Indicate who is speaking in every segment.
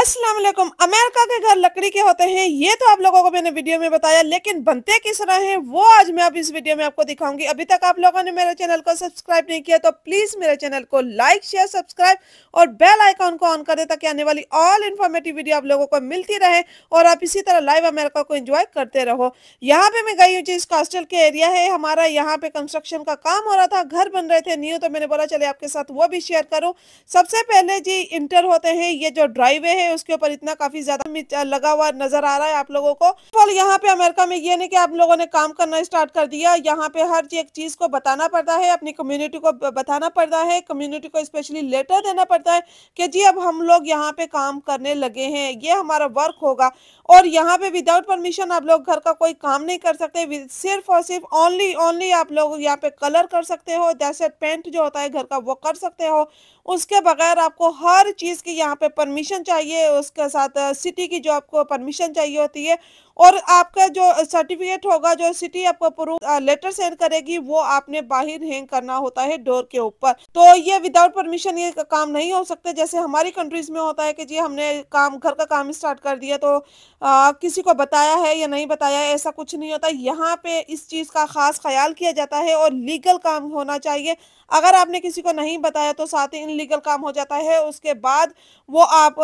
Speaker 1: अस्सलाम वालेकुम अमेरिका के घर लकड़ी के होते हैं ये तो आप लोगों को मैंने वीडियो में बताया लेकिन बनते किस तरह हैं वो आज मैं आप इस वीडियो में आपको दिखाऊंगी अभी तक आप लोगों ने मेरे चैनल को सब्सक्राइब नहीं किया तो प्लीज़ मेरे चैनल को लाइक शेयर सब्सक्राइब और बेल आइकॉन को ऑन कर दे ताकि आने वाली ऑल इन्फॉर्मेटिव वीडियो आप लोगों को मिलती रहे और आप इसी तरह लाइव अमेरिका को इन्जॉय करते रहो यहाँ पे मैं गई हूँ जिस कास्टल के एरिया है हमारा यहाँ पे कंस्ट्रक्शन का काम हो रहा था घर बन रहे थे न्यू तो मैंने बोला चले आपके साथ वो भी शेयर करूँ सबसे पहले जी इंटर होते हैं ये जो ड्राइवे है है उसके ऊपर इतना काफी ज्यादा लगा हुआ नजर आ रहा है आप लोगों को फल यहाँ पे अमेरिका में ये नहीं कि आप लोगों ने काम करना स्टार्ट कर दिया यहाँ पे हर एक चीज को बताना पड़ता है अपनी कम्युनिटी को बताना पड़ता है कम्युनिटी को स्पेशली लेटर देना पड़ता है कि जी अब हम लोग यहाँ पे काम करने लगे हैं ये हमारा वर्क होगा और यहाँ पे विदाउट परमिशन आप लोग घर का कोई काम नहीं कर सकते सिर्फ और सिर्फ ओनली ओनली आप लोग यहाँ पे कलर कर सकते हो जैसे पेंट जो होता है घर का वो कर सकते हो उसके बगैर आपको हर चीज की यहाँ पे परमिशन चाहिए चाहिए उसके साथ सिटी की जो आपको परमिशन चाहिए होती है और आपका जो सर्टिफिकेट होगा जो सिटी आपको प्रूफ लेटर सेंड करेगी वो आपने बाहर हैंग करना होता है डोर के ऊपर तो ये विदाउट परमिशन ये काम नहीं हो सकते जैसे हमारी कंट्रीज में होता है कि जी हमने काम घर का काम स्टार्ट कर दिया तो uh, आ, किसी को बताया है या नहीं बताया ऐसा कुछ नहीं होता यहाँ पे इस चीज़ का खास ख्याल किया जाता है और लीगल काम होना चाहिए अगर आपने किसी को नहीं बताया तो साथ ही इनलीगल काम हो जाता है उसके बाद वो आप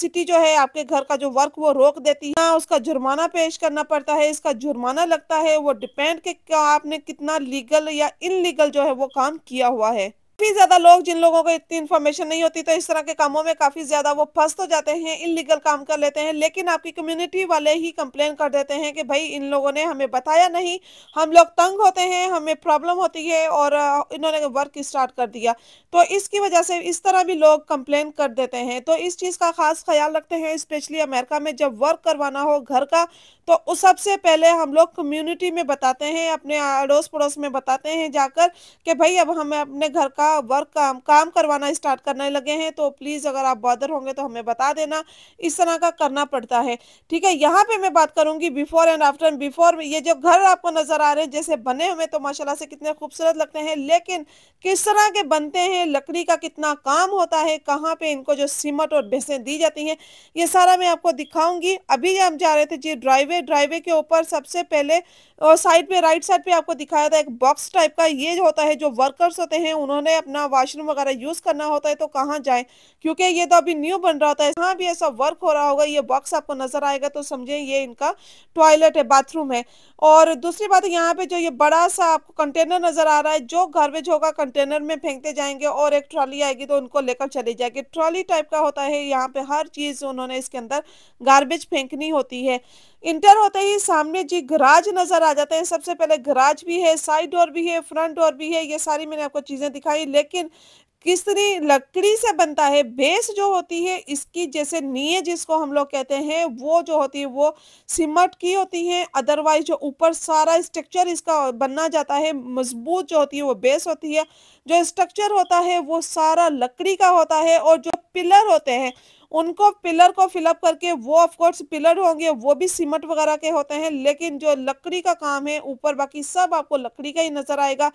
Speaker 1: सिटी uh, जो है आपके घर का जो वर्क वो रोक देती है उसका जुर्माना पेश करना पड़ता है इसका जुर्माना लगता है वो डिपेंड के क्या आपने कितना लीगल या इनलीगल जो है वो काम किया हुआ है काफी ज्यादा लोग जिन लोगों को इतनी इन्फॉर्मेशन नहीं होती तो इस तरह के कामों में काफी ज्यादा वो फंस तो जाते हैं इलीगल काम कर लेते हैं लेकिन आपकी कम्युनिटी वाले ही कंप्लेन कर देते हैं कि भाई इन लोगों ने हमें बताया नहीं हम लोग तंग होते हैं हमें प्रॉब्लम होती है और इन्होंने वर्क स्टार्ट कर दिया तो इसकी वजह से इस तरह भी लोग कंप्लेन कर देते हैं तो इस चीज़ का खास ख्याल रखते हैं स्पेशली अमेरिका में जब वर्क करवाना हो घर का तो सबसे पहले हम लोग कम्युनिटी में बताते हैं अपने अड़ोस पड़ोस में बताते हैं जाकर कि भाई अब हमें अपने घर का का वर्क का हम काम करवाना स्टार्ट करने लगे हैं तो प्लीज़ अगर आप बॉदर होंगे तो हमें बता देना इस तरह का करना पड़ता है ठीक है यहाँ पे मैं बात करूँगी बिफोर एंड आफ्टर बिफोर ये जो घर आपको नज़र आ रहे हैं जैसे बने हुए तो माशाला से कितने खूबसूरत लगते हैं लेकिन किस तरह के बनते हैं लकड़ी का कितना काम होता है कहाँ पर इनको जो सीमट और भैंसें दी जाती हैं ये सारा मैं आपको दिखाऊँगी अभी हम जा रहे थे जी ड्राइवे ड्राइवे के ऊपर सबसे पहले साइड पे राइट साइड पे आपको दिखाया था एक बॉक्स टाइप का ये होता है जो वर्कर्स होते हैं उन्होंने अपना वॉशरूम वगैरह यूज करना होता है तो कहाँ जाए क्योंकि ये तो अभी न्यू बन रहा होता है भी ऐसा वर्क हो रहा होगा ये बॉक्स आपको नजर आएगा तो समझे ये इनका टॉयलेट है बाथरूम है और दूसरी बात यहाँ पे जो ये बड़ा सा आपको कंटेनर नजर आ रहा है जो गार्बेज होगा कंटेनर में फेंकते जाएंगे और एक ट्रॉली आएगी तो उनको लेकर चली जाएगी ट्रॉली टाइप का होता है यहाँ पे हर चीज उन्होंने इसके अंदर गार्बेज फेंकनी होती है इंटर होते ही सामने जी गराज नजर आ आ जाते हैं सबसे पहले घराज भी है साइड डोर भी है फ्रंट डोर भी है ये सारी मैंने आपको चीज़ें दिखाई लेकिन किस तरह लकड़ी से बनता है बेस जो होती है इसकी जैसे नीए जिसको हम लोग कहते हैं वो जो होती है वो सिमट की होती है अदरवाइज जो ऊपर सारा स्ट्रक्चर इसका बनना जाता है मजबूत जो होती है वो बेस होती है जो स्ट्रक्चर होता है वो सारा लकड़ी का होता है और जो पिलर होते हैं उनको पिलर को फिलअप करके वो ऑफकोर्स पिलर होंगे वो भी सीमेंट वगैरह के होते हैं लेकिन जो लकड़ी का काम है ऊपर बाकी सब आपको लकड़ी का ही नजर आएगा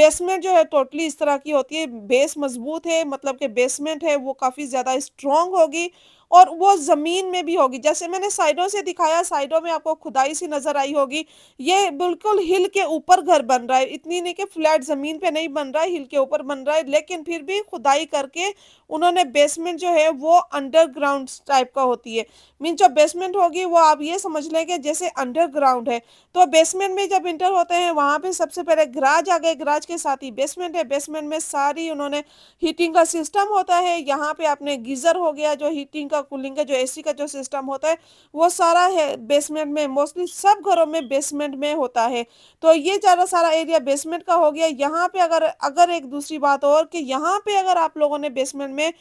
Speaker 1: बेसमेंट जो है टोटली इस तरह की होती है बेस मजबूत है मतलब कि बेसमेंट है वो काफ़ी ज़्यादा स्ट्रॉन्ग होगी और वो ज़मीन में भी होगी जैसे मैंने साइडों से दिखाया साइडों में आपको खुदाई सी नज़र आई होगी ये बिल्कुल हिल के ऊपर घर बन रहा है इतनी नहीं कि फ्लैट ज़मीन पे नहीं बन रहा है हिल के ऊपर बन रहा है लेकिन फिर भी खुदाई करके उन्होंने बेसमेंट जो है वो अंडरग्राउंड टाइप का होती है मीन जो बेसमेंट होगी वो आप ये समझ लें कि जैसे अंडरग्राउंड है तो बेसमेंट में जब इंटर होते हैं वहां पे सबसे पहले ग्राज आ गए ग्राज के साथ ही बेसमेंट है बेसमेंट में सारी उन्होंने हीटिंग का सिस्टम होता है यहाँ पे आपने गीज़र हो गया जो हीटिंग का का कूलिंग का जो एसी का जो सिस्टम होता है वो सारा है बेसमेंट में मोस्टली सब घरों में बेसमेंट में होता है तो ये ज़्यादा सारा एरिया बेसमेंट का हो गया यहाँ पे अगर अगर एक दूसरी बात और कि यहाँ पे अगर आप लोगों ने बेसमेंट में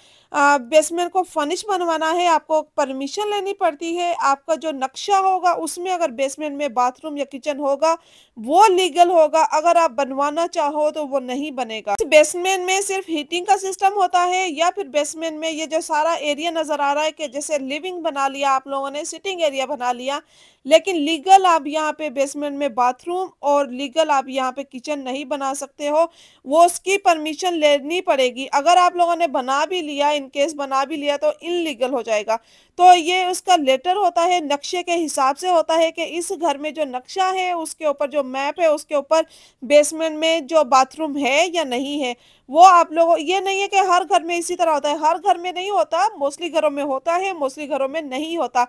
Speaker 1: बेसमेंट को फर्निश बनवाना है आपको परमिशन लेनी पड़ती है आपका जो नक्शा होगा उसमें अगर बेसमेंट में बाथरूम या किचन होगा वो लीगल होगा अगर आप बनवाना चाहो तो वो नहीं बनेगा इस तो बेसमेंट में सिर्फ हीटिंग का सिस्टम होता है या फिर बेसमेंट में ये जो सारा एरिया नज़र आ रहा है कि जैसे लिविंग बना लिया आप लोगों ने सिटिंग एरिया बना लिया लेकिन लीगल आप यहाँ पे बेसमेंट में बाथरूम और लीगल आप यहाँ पे किचन नहीं बना सकते हो वो उसकी परमिशन लेनी पड़ेगी अगर आप लोगों ने बना भी लिया इन केस बना भी लिया तो इनलीगल हो जाएगा तो ये उसका लेटर होता है नक्शे के हिसाब से होता है कि इस घर में जो नक्शा है उसके ऊपर जो मैप है उसके ऊपर बेसमेंट में जो बाथरूम है या नहीं है वो आप लोगों ये नहीं है कि हर घर में इसी तरह होता है हर घर में नहीं होता मोस्टली घरों में होता है मोस्टली घरों में नहीं होता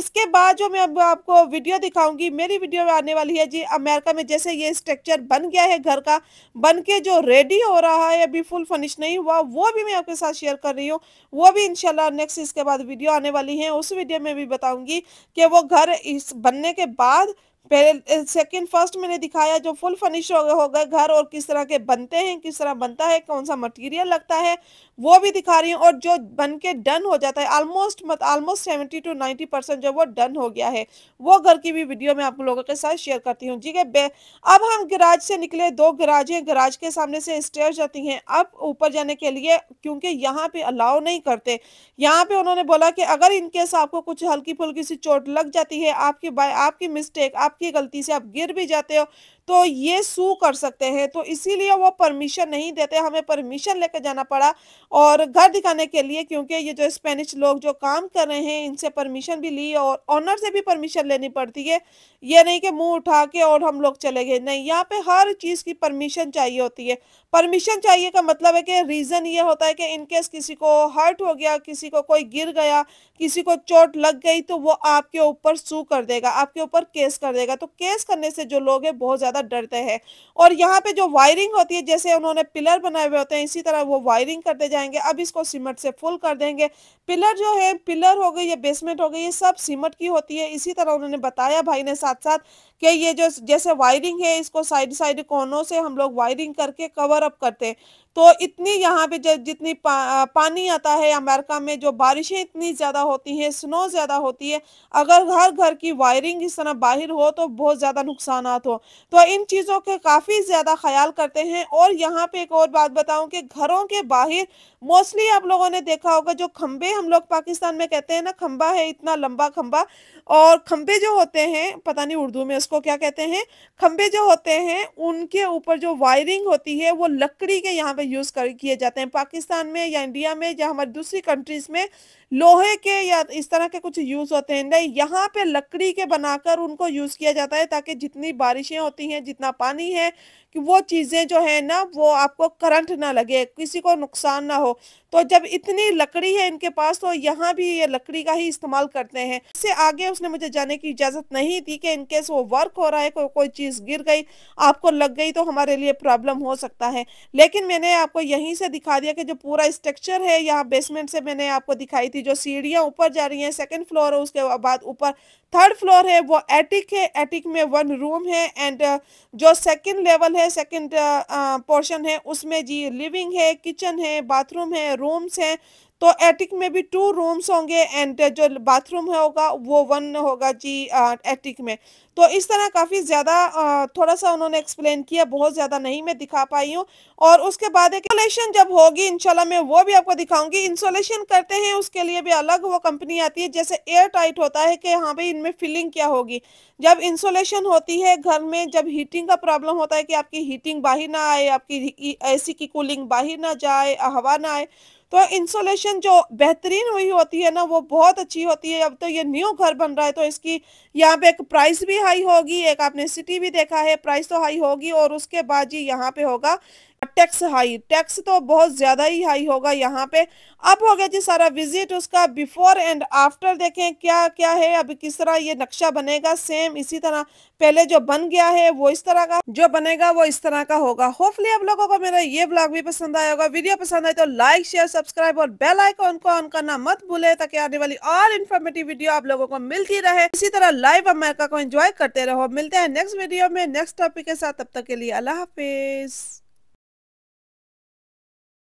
Speaker 1: इसके बाद जो मैं अब आपको वीडियो दिखाऊंगी मेरी वीडियो आने वाली है जी अमेरिका में जैसे ये स्ट्रक्चर बन गया है घर का बन के जो रेडी हो रहा है अभी फुल फिनिश नहीं हुआ वो भी मैं आपके साथ शेयर कर रही हूँ वो भी इनशाला नेक्स्ट इसके बाद वीडियो आने वाली है उस वीडियो में भी बताऊंगी कि वो घर इस बनने के बाद पहले सेकंड फर्स्ट मैंने दिखाया जो फुल फर्निश हो गए घर और किस तरह के बनते हैं किस तरह बनता है कौन सा मटेरियल लगता है वो भी दिखा रही हूँ और जो बन के डन हो जाता है आलमोस्ट मत almost seventy to ninety percent जो वो डन हो गया है वो घर की भी वीडियो मैं आप लोगों के साथ शेयर करती हूँ ठीक है अब हम गराज से निकले दो गराज हैं गराज के सामने से स्टेयर जाती हैं अब ऊपर जाने के लिए क्योंकि यहाँ पे अलाउ नहीं करते यहाँ पे उन्होंने बोला कि अगर इनकेस आपको कुछ हल्की फुल्की सी चोट लग जाती है आपकी बाय आपकी मिस्टेक आप आपकी गलती से आप गिर भी जाते हो तो ये सू कर सकते हैं तो इसीलिए वो परमिशन नहीं देते हमें परमिशन लेकर जाना पड़ा और घर दिखाने के लिए क्योंकि ये जो स्पेनिश लोग जो काम कर रहे हैं इनसे परमिशन भी ली और ऑनर से भी परमिशन लेनी पड़ती है ये नहीं कि मुंह उठा के और हम लोग चले गए नहीं यहाँ पे हर चीज़ की परमिशन चाहिए होती है परमिशन चाहिए का मतलब है कि रीज़न ये होता है कि इनकेस किसी को हर्ट हो गया किसी को कोई गिर गया किसी को चोट लग गई तो वो आपके ऊपर सू कर देगा आपके ऊपर केस कर देगा तो केस करने से जो लोग हैं बहुत ज़्यादा ज़्यादा डरते हैं और यहाँ पे जो वायरिंग होती है जैसे उन्होंने पिलर बनाए हुए होते हैं इसी तरह वो वायरिंग करते जाएंगे अब इसको सीमट से फुल कर देंगे पिलर जो है पिलर हो गई या बेसमेंट हो गई ये सब सीमट की होती है इसी तरह उन्होंने बताया भाई ने साथ साथ कि ये जो जैसे वायरिंग है इसको साइड साइड कोनों से हम लोग वायरिंग करके कवर अप करते हैं तो इतनी यहाँ पे जितनी पा, पानी आता है अमेरिका में जो बारिशें इतनी ज़्यादा होती हैं स्नो ज़्यादा होती है अगर हर घर की वायरिंग इस तरह बाहर हो तो बहुत ज़्यादा नुकसान हो तो इन चीज़ों के काफ़ी ज़्यादा ख्याल करते हैं और यहाँ पे एक और बात बताऊँ कि घरों के बाहर मोस्टली आप लोगों ने देखा होगा जो खम्बे हम लोग पाकिस्तान में कहते हैं ना खम्बा है इतना लंबा खम्बा और खम्बे जो होते हैं पता नहीं उर्दू में उसको क्या कहते हैं खम्बे जो होते हैं उनके ऊपर जो वायरिंग होती है वो लकड़ी के यहाँ पे यूज़ कर किए जाते हैं पाकिस्तान में या इंडिया में या हमारी दूसरी कंट्रीज़ में लोहे के या इस तरह के कुछ यूज़ होते हैं नहीं यहाँ पे लकड़ी के बनाकर उनको यूज़ किया जाता है ताकि जितनी बारिशें होती हैं जितना पानी है कि वो चीज़ें जो है ना वो आपको करंट ना लगे किसी को नुकसान ना हो तो जब इतनी लकड़ी है इनके पास तो यहाँ भी ये लकड़ी का ही इस्तेमाल करते हैं इससे आगे उसने मुझे जाने की इजाज़त नहीं दी कि इनकेस वो वर्क हो रहा है कोई कोई चीज़ गिर गई आपको लग गई तो हमारे लिए प्रॉब्लम हो सकता है लेकिन मैंने आपको यहीं से दिखा दिया कि जो पूरा स्ट्रक्चर है यहाँ बेसमेंट से मैंने आपको दिखाई थी जो सीढ़ियाँ ऊपर जा रही हैं सेकेंड फ्लोर है उसके बाद ऊपर थर्ड फ्लोर है वो एटिक है एटिक में वन रूम है एंड uh, जो सेकंड लेवल है सेकंड पोर्शन uh, uh, है उसमें जी लिविंग है किचन है बाथरूम है रूम्स हैं तो एटिक में भी टू रूम्स होंगे एंड जो बाथरूम होगा वो वन होगा जी एटिक में तो इस तरह काफ़ी ज़्यादा थोड़ा सा उन्होंने एक्सप्लेन किया बहुत ज़्यादा नहीं मैं दिखा पाई हूँ और उसके बाद एक इंसोलेशन जब होगी इंशाल्लाह मैं वो भी आपको दिखाऊंगी इंसोलेशन करते हैं उसके लिए भी अलग वो कंपनी आती है जैसे एयर टाइट होता है कि हाँ भाई इनमें फिलिंग क्या होगी जब इंसोलेशन होती है घर में जब हीटिंग का प्रॉब्लम होता है कि आपकी हीटिंग बाहर ना आए आपकी एसी की कूलिंग बाहर ना जाए हवा ना आए तो इंसोलेशन जो बेहतरीन हुई होती है ना वो बहुत अच्छी होती है अब तो ये न्यू घर बन रहा है तो इसकी यहाँ पे एक प्राइस भी हाई होगी एक आपने सिटी भी देखा है प्राइस तो हाई होगी और उसके बाद जी यहाँ पे होगा टैक्स हाई टैक्स तो बहुत ज़्यादा ही हाई होगा यहाँ पे अब हो गया जी सारा विजिट उसका बिफोर एंड आफ्टर देखें क्या क्या है अब किस तरह ये नक्शा बनेगा सेम इसी तरह पहले जो बन गया है वो इस तरह का जो बनेगा वो इस तरह का होगा होपफुली आप लोगों को मेरा ये ब्लॉग भी पसंद आया होगा वीडियो पसंद आए तो लाइक शेयर सब्सक्राइब और बेल आइकॉन को ऑन करना मत भूले ताकि आने वाली ऑल इन्फॉर्मेटिव वीडियो आप लोगों को मिलती रहे इसी तरह लाइव अमेरिका को एंजॉय करते रहो मिलते हैं नेक्स्ट वीडियो में नेक्स्ट टॉपिक के साथ तब तक के लिए अल्लाह हाफिज़